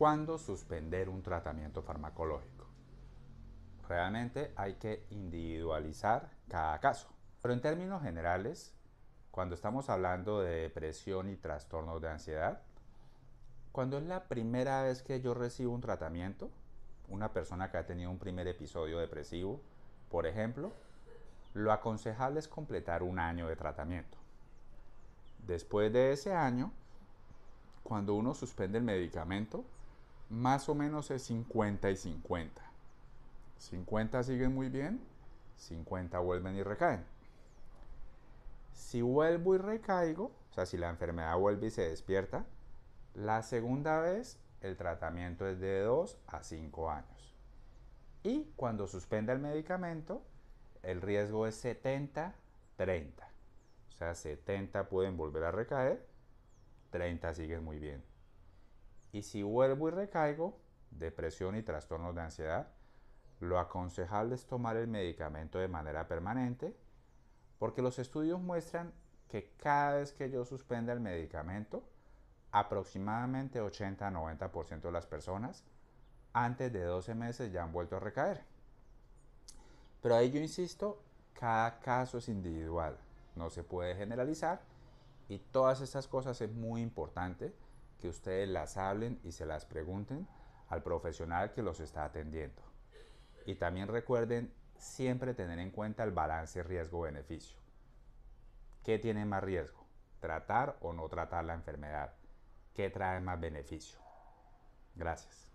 ¿Cuándo suspender un tratamiento farmacológico? Realmente hay que individualizar cada caso. Pero en términos generales, cuando estamos hablando de depresión y trastornos de ansiedad, cuando es la primera vez que yo recibo un tratamiento, una persona que ha tenido un primer episodio depresivo, por ejemplo, lo aconsejable es completar un año de tratamiento. Después de ese año, cuando uno suspende el medicamento, más o menos es 50 y 50. 50 siguen muy bien, 50 vuelven y recaen. Si vuelvo y recaigo, o sea, si la enfermedad vuelve y se despierta, la segunda vez el tratamiento es de 2 a 5 años. Y cuando suspenda el medicamento, el riesgo es 70-30. O sea, 70 pueden volver a recaer, 30 siguen muy bien. Y si vuelvo y recaigo, depresión y trastornos de ansiedad, lo aconsejable es tomar el medicamento de manera permanente, porque los estudios muestran que cada vez que yo suspenda el medicamento, aproximadamente 80 90% de las personas antes de 12 meses ya han vuelto a recaer. Pero ahí yo insisto, cada caso es individual, no se puede generalizar y todas estas cosas es muy importante que ustedes las hablen y se las pregunten al profesional que los está atendiendo. Y también recuerden siempre tener en cuenta el balance riesgo-beneficio. ¿Qué tiene más riesgo? ¿Tratar o no tratar la enfermedad? ¿Qué trae más beneficio? Gracias.